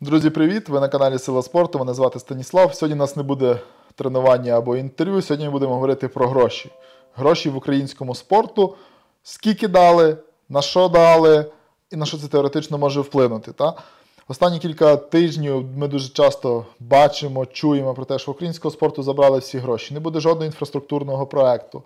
Друзі, привіт! Ви на каналі Сила Спорту. Мене звати Станіслав. Сьогодні у нас не буде тренування або інтерв'ю. Сьогодні ми будемо говорити про гроші. Гроші в українському спорту. Скільки дали, на що дали, і на що це теоретично може вплинути. Та? Останні кілька тижнів ми дуже часто бачимо, чуємо про те, що українського спорту забрали всі гроші. Не буде жодного інфраструктурного проекту.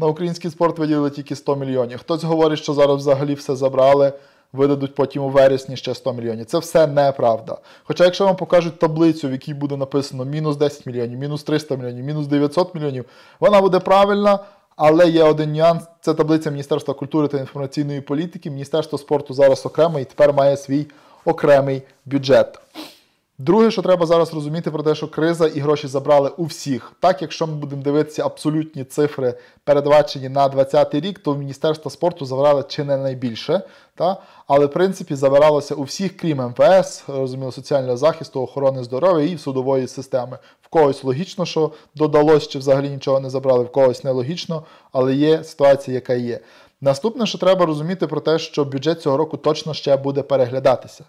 На український спорт виділили тільки 100 мільйонів. Хтось говорить, що зараз взагалі все забрали, видадуть потім у вересні ще 100 мільйонів. Це все неправда. Хоча, якщо вам покажуть таблицю, в якій буде написано мінус 10 мільйонів, мінус 300 мільйонів, мінус 900 мільйонів, вона буде правильна. Але є один нюанс: це таблиця Міністерства культури та інформаційної політики. Міністерство спорту зараз окремо і тепер має свій окремий бюджет. Друге, що треба зараз розуміти, про те, що криза і гроші забрали у всіх. Так, якщо ми будемо дивитися абсолютні цифри, передбачені на 2020 рік, то в Міністерство спорту забрали чи не найбільше. Та? Але в принципі забиралося у всіх, крім МВС, розуміло, соціального захисту, охорони здоров'я і судової системи. В когось логічно, що додалось, чи взагалі нічого не забрали, в когось нелогічно, але є ситуація, яка є. Наступне, що треба розуміти, про те, що бюджет цього року точно ще буде переглядатися.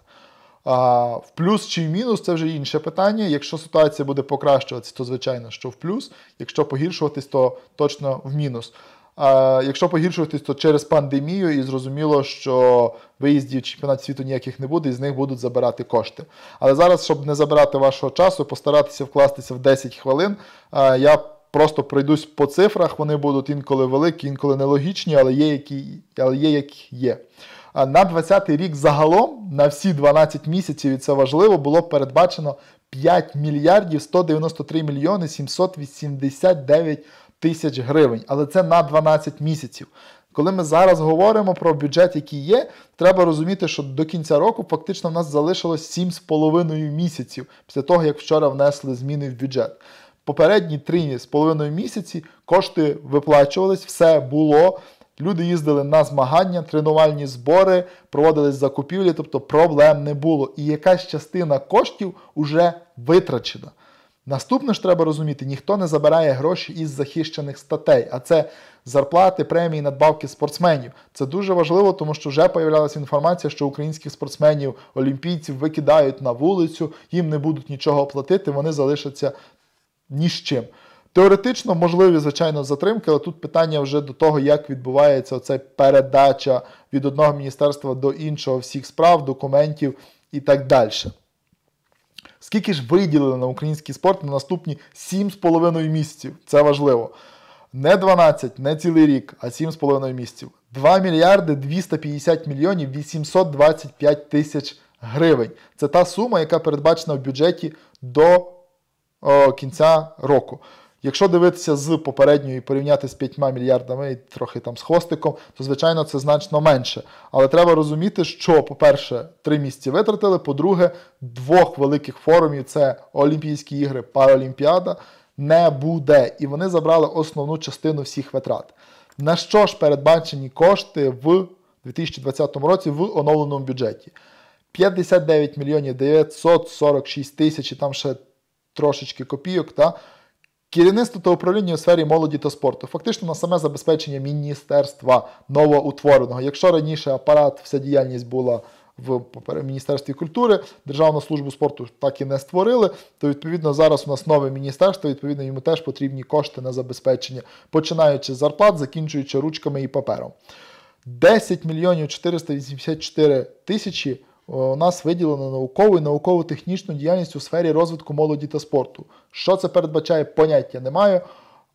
А в плюс чи в мінус це вже інше питання. Якщо ситуація буде покращуватися, то звичайно, що в плюс. Якщо погіршуватись, то точно в мінус. А Якщо погіршуватись, то через пандемію, і зрозуміло, що виїздів чемпіонат світу ніяких не буде, і з них будуть забирати кошти. Але зараз, щоб не забирати вашого часу, постаратися вкластися в 10 хвилин. Я просто пройдусь по цифрах. Вони будуть інколи великі, інколи нелогічні, але є які але є, як є. На 20-й рік загалом на всі 12 місяців, і це важливо, було передбачено 5 мільярдів 193 мільйони 789 тисяч гривень. Але це на 12 місяців. Коли ми зараз говоримо про бюджет, який є, треба розуміти, що до кінця року фактично в нас залишилось 7,5 місяців після того, як вчора внесли зміни в бюджет. Попередні 3,5 місяці кошти виплачувались, все було. Люди їздили на змагання, тренувальні збори, проводились закупівлі, тобто проблем не було. І якась частина коштів вже витрачена. Наступне ж треба розуміти, ніхто не забирає гроші із захищених статей, а це зарплати, премії, надбавки спортсменів. Це дуже важливо, тому що вже появлялася інформація, що українських спортсменів, олімпійців викидають на вулицю, їм не будуть нічого платити, вони залишаться ні з чим. Теоретично можливі, звичайно, затримки, але тут питання вже до того, як відбувається оця передача від одного міністерства до іншого всіх справ, документів і так далі. Скільки ж виділили на український спорт на наступні 7,5 місяців? Це важливо. Не 12, не цілий рік, а 7,5 місяців. 2 мільярди 250 мільйонів 825 тисяч гривень. Це та сума, яка передбачена в бюджеті до о, кінця року. Якщо дивитися з попередньої і порівняти з 5 мільярдами і трохи там з хвостиком, то звичайно це значно менше. Але треба розуміти, що, по-перше, три місці витратили, по-друге, двох великих форумів це Олімпійські ігри, Паралімпіада, не буде. І вони забрали основну частину всіх витрат. На що ж передбачені кошти в 2020 році в оновленому бюджеті? 59 мільйонів 946 тисяч і там ще трошечки копійок. та Керівництво та управління у сфері молоді та спорту, фактично на саме забезпечення міністерства новоутвореного. Якщо раніше апарат, вся діяльність була в Міністерстві культури, Державну службу спорту так і не створили, то відповідно зараз у нас нове міністерство, відповідно, йому теж потрібні кошти на забезпечення, починаючи з зарплат, закінчуючи ручками і папером. 10 мільйонів 484 тисячі у е, нас виділено наукову і науково-технічну діяльність у сфері розвитку молоді та спорту. Що це передбачає, поняття не маю,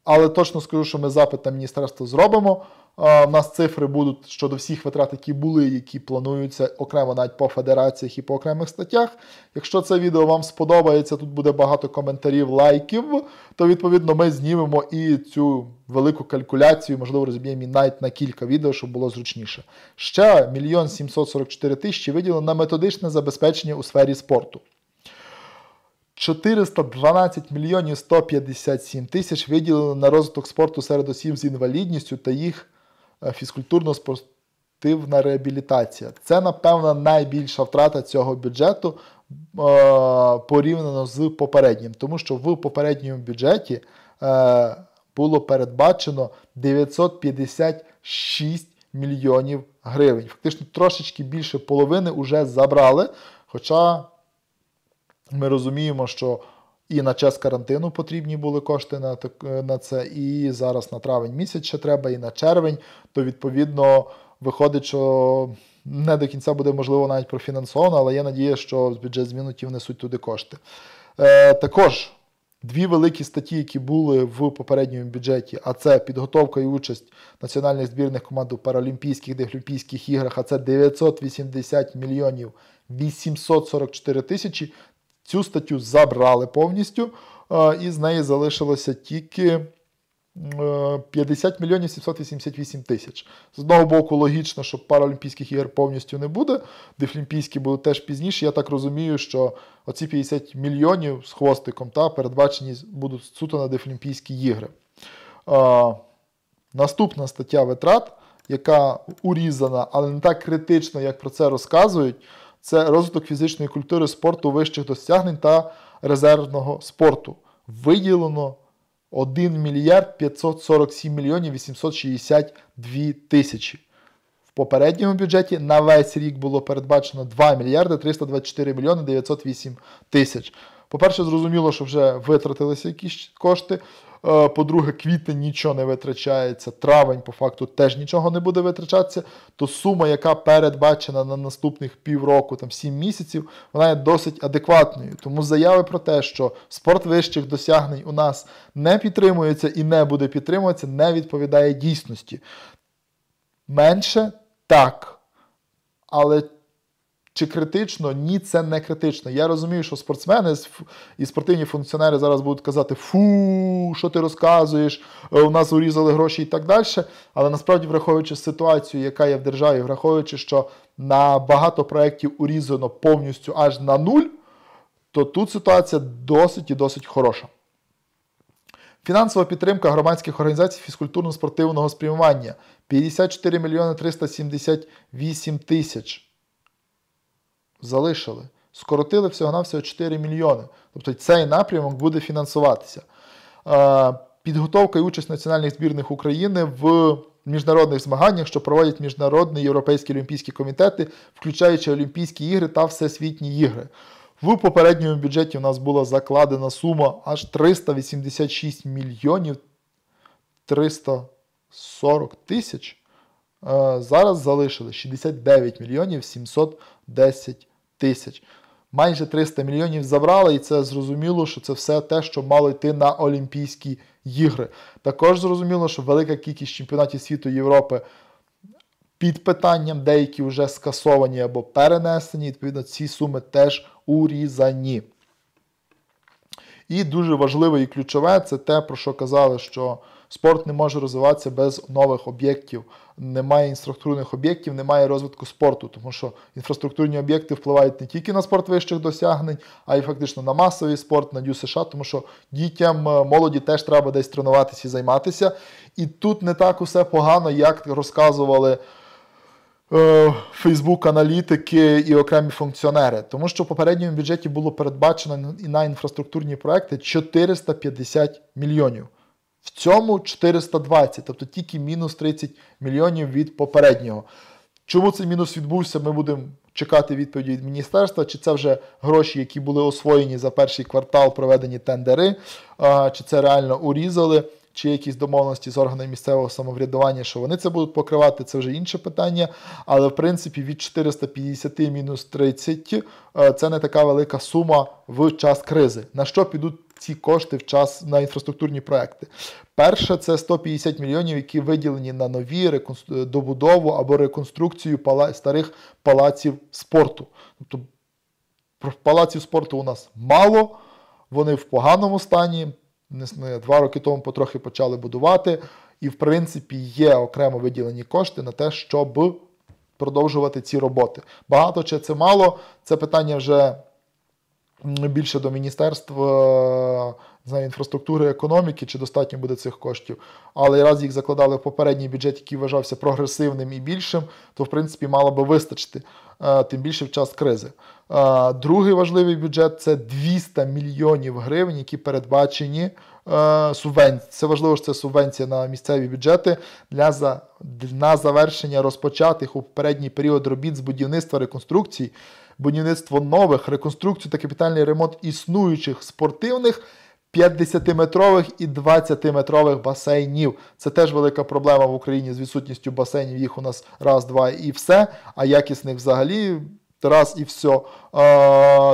але точно скажу, що ми запит на міністерство зробимо. У нас цифри будуть щодо всіх витрат, які були, які плануються окремо навіть по федераціях і по окремих статтях. Якщо це відео вам сподобається, тут буде багато коментарів, лайків, то відповідно ми знімемо і цю велику калькуляцію, можливо, розіб'ємо і навіть на кілька відео, щоб було зручніше. Ще 1 744 тисячі виділено на методичне забезпечення у сфері спорту. 412 мільйонів 157 тисяч виділено на розвиток спорту серед осіб з інвалідністю та їх. Е, фізкультурно-спортивна реабілітація. Це, напевно, найбільша втрата цього бюджету е, порівняно з попереднім, тому що в попередньому бюджеті е, було передбачено 956 мільйонів гривень. Фактично трошечки більше половини вже забрали. Хоча ми розуміємо, що і на час карантину потрібні були кошти на е, на це. І зараз на травень місяць ще треба, і на червень, то відповідно виходить, що не до кінця буде можливо навіть профінансовано, але є надія, що з бюджет зміну ті внесуть туди кошти. Е, Також дві великі статті, які були в попередньому бюджеті, а це підготовка і участь національних збірних команд у Паралімпійських Дехлімпійських іграх, а це 980 мільйонів. 844 тисячі Цю статтю забрали повністю, е, і з неї залишилося тільки 50 е, мільйонів 788 тисяч. З одного боку, логічно, що Паралімпійських ігор повністю не буде. Дефлімпійські будуть теж пізніше. Я так розумію, що оці 50 мільйонів з хвостиком та передбачені будуть суто на Дефлімпійські ігри. Е, наступна стаття витрат, яка урізана, але не так критично, як про це розказують це розвиток фізичної культури спорту вищих досягнень та резервного спорту. Виділено 1 мільярд 547 мільйонів 862 тисячі. В попередньому бюджеті на весь рік було передбачено 2 мільярди 324 мільйони 908 тисяч. По-перше, зрозуміло, що вже витратилися якісь кошти. Е, по-друге, квітень нічого не витрачається, травень, по факту, теж нічого не буде витрачатися, то сума, яка передбачена на наступних півроку, там 7 місяців, вона є досить адекватною. Тому заяви про те, що спорт вищих досягнень у нас не підтримується і не буде підтримуватися, не відповідає дійсності. Менше так. Але чи критично? Ні, це не критично. Я розумію, що спортсмени і спортивні функціонери зараз будуть казати Фу, що ти розказуєш, е, у нас урізали гроші і так далі. Але насправді, враховуючи ситуацію, яка є в державі, враховуючи, що на багато проєктів урізано повністю аж на нуль, то тут ситуація досить і досить хороша. Фінансова підтримка громадських організацій фізкультурно-спортивного спрямування 54 мільйони 378 тисяч залишили. Скоротили всього-навсього 4 мільйони. Тобто цей напрямок буде фінансуватися. Е, підготовка і участь національних збірних України в міжнародних змаганнях, що проводять міжнародні європейські олімпійські комітети, включаючи Олімпійські ігри та всесвітні ігри. В попередньому бюджеті у нас була закладена сума аж 386 мільйонів 340 тисяч. Е, зараз залишили 69 мільйонів 700 10 тисяч. Майже 300 мільйонів забрали, і це зрозуміло, що це все те, що мало йти на Олімпійські ігри. Також зрозуміло, що велика кількість чемпіонатів світу Європи під питанням, деякі вже скасовані або перенесені, відповідно, ці суми теж урізані. І дуже важливе і ключове це те, про що казали, що Спорт не може розвиватися без нових об'єктів, немає інструктурних об'єктів, немає розвитку спорту, тому що інфраструктурні об'єкти впливають не тільки на спорт вищих досягнень, а й фактично на масовий спорт, на дю США, тому що дітям е, молоді теж треба десь тренуватися і займатися. І тут не так усе погано, як розказували. Е, Фейсбук-аналітики і окремі функціонери, тому що в попередньому бюджеті було передбачено і на інфраструктурні проекти 450 мільйонів. В цьому 420, тобто тільки мінус 30 мільйонів від попереднього. Чому цей мінус відбувся? Ми будемо чекати відповіді від міністерства, чи це вже гроші, які були освоєні за перший квартал, проведені тендери, чи це реально урізали, чи якісь домовленості з органами місцевого самоврядування, що вони це будуть покривати, це вже інше питання. Але в принципі від 450 мінус 30 е, це не така велика сума в час кризи. На що підуть? ці кошти в час на інфраструктурні проекти. Перше це 150 мільйонів, які виділені на нові добудову або реконструкцію старих палаців спорту. Тобто палаців спорту у нас мало, вони в поганому стані. Два роки тому потрохи почали будувати, і, в принципі, є окремо виділені кошти на те, щоб продовжувати ці роботи. Багато чи це мало, це питання вже більше до міністерства е, знаю, інфраструктури економіки, чи достатньо буде цих коштів. Але раз їх закладали в попередній бюджет, який вважався прогресивним і більшим, то в принципі мало би вистачити, е, тим більше в час кризи. Е, другий важливий бюджет це 200 мільйонів гривень, які передбачені субвенції. Це важливо, що це субвенція на місцеві бюджети для за... на завершення розпочатих у попередній період робіт з будівництва реконструкції будівництво нових, реконструкцію та капітальний ремонт існуючих спортивних 50-метрових і 20-метрових басейнів. Це теж велика проблема в Україні з відсутністю басейнів. Їх у нас раз, два і все. А якісних взагалі. Раз і все,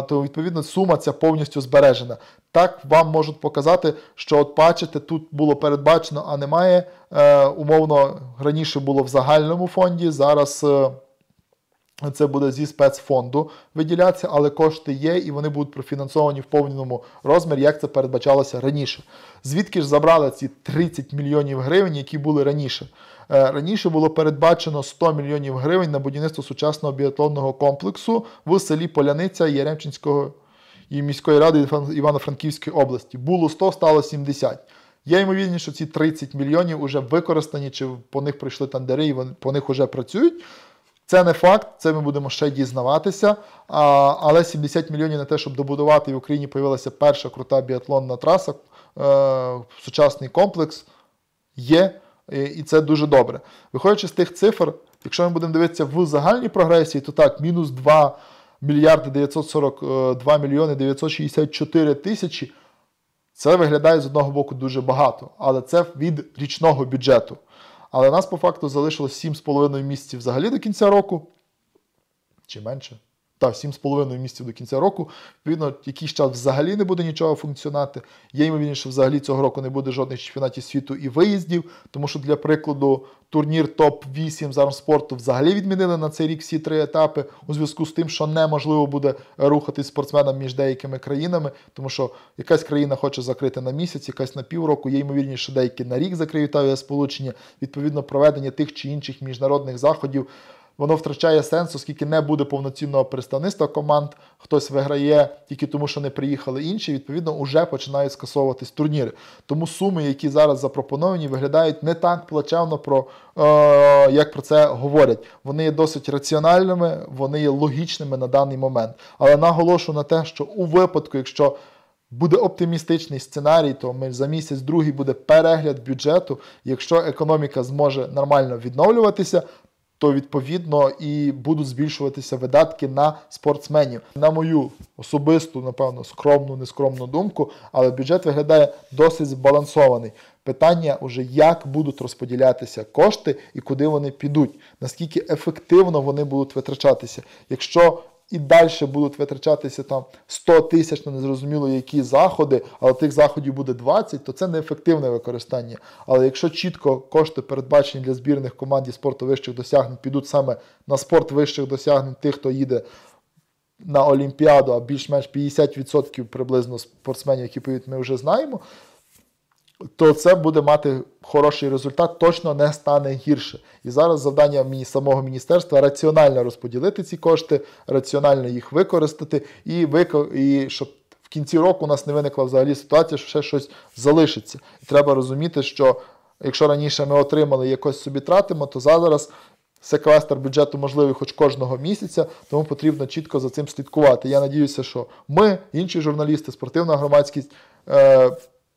то відповідно сума ця повністю збережена. Так вам можуть показати, що от бачите, тут було передбачено, а немає. Е, умовно раніше було в загальному фонді, зараз. Е, це буде зі спецфонду виділятися, але кошти є, і вони будуть профінансовані в повному розмірі, як це передбачалося раніше. Звідки ж забрали ці 30 мільйонів гривень, які були раніше? Е, раніше було передбачено 100 мільйонів гривень на будівництво сучасного біатлонного комплексу в селі Поляниця Яремчинського і міської ради Івано-Франківської області. Було 100, стало 70. Я ймовірність, що ці 30 мільйонів вже використані, чи по них прийшли тандери, і по них вже працюють. Це не факт, це ми будемо ще дізнаватися. А, Але 70 мільйонів на те, щоб добудувати і в Україні появилася перша крута біатлонна траса, е, сучасний комплекс є, і це дуже добре. Виходячи з тих цифр, якщо ми будемо дивитися в загальній прогресії, то так, мінус 2 мільярди 942 мільйони 964 тисячі. Це виглядає з одного боку дуже багато, але це від річного бюджету. Але нас по факту залишилось 7,5 місяців взагалі до кінця року. Чи менше? та 7,5 місяців до кінця року. Відповідно, якийсь час взагалі не буде нічого функціонувати. Є ймовірність, що взагалі цього року не буде жодних чемпіонатів світу і виїздів, тому що, для прикладу, турнір топ-8 з армспорту взагалі відмінили на цей рік всі три етапи у зв'язку з тим, що неможливо буде рухатись спортсменам між деякими країнами, тому що якась країна хоче закрити на місяць, якась на півроку, є ймовірність, що деякі на рік закриють авіасполучення, відповідно, проведення тих чи інших міжнародних заходів воно втрачає сенс, оскільки не буде повноцінного представництва команд. Хтось виграє тільки тому, що не приїхали інші. Відповідно, вже починають скасовуватись турніри. Тому суми, які зараз запропоновані, виглядають не так плачевно, про е, як про це говорять. Вони є досить раціональними, вони є логічними на даний момент. Але наголошу на те, що у випадку, якщо Буде оптимістичний сценарій, то ми за місяць другий буде перегляд бюджету. Якщо економіка зможе нормально відновлюватися, то відповідно і будуть збільшуватися видатки на спортсменів. На мою особисту, напевно, скромну, нескромну думку, але бюджет виглядає досить збалансований. Питання уже як будуть розподілятися кошти і куди вони підуть, наскільки ефективно вони будуть витрачатися. Якщо і далі будуть витрачатися там 100 тисяч на незрозуміло які заходи, але тих заходів буде 20, то це неефективне використання. Але якщо чітко кошти передбачені для збірних команд і спорту вищих досягнень, підуть саме на спорт вищих досягнень, тих, хто їде. На Олімпіаду, а більш-менш 50% приблизно спортсменів, які поїдуть, ми вже знаємо, то це буде мати хороший результат, точно не стане гірше. І зараз завдання самого міністерства раціонально розподілити ці кошти, раціонально їх використати, і і щоб в кінці року у нас не виникла взагалі ситуація, що ще щось залишиться. І треба розуміти, що якщо раніше ми отримали якось собі тратимо, то зараз. Секвестр бюджету можливий хоч кожного місяця, тому потрібно чітко за цим слідкувати. Я надіюся, що ми, інші журналісти, спортивна громадськість, е,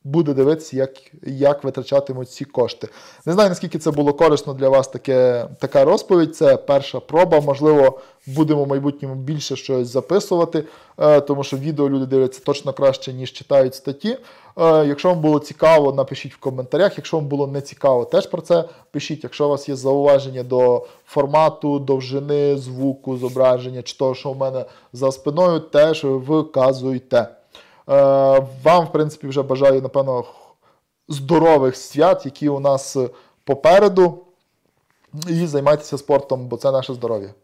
буде дивитися, як як витрачатимуть ці кошти. Не знаю, наскільки це було корисно для вас таке, така розповідь. Це перша проба. Можливо, будемо в майбутньому більше щось записувати, е, тому що відео люди дивляться точно краще, ніж читають статті. Е, якщо вам було цікаво, напишіть в коментарях. Якщо вам було не цікаво, теж про це пишіть. Якщо у вас є зауваження до формату, довжини, звуку, зображення чи того, що у мене за спиною, теж виказуйте. Е, вам, в принципі, вже бажаю, напевно, здорових свят, які у нас попереду. І займайтеся спортом, бо це наше здоров'я.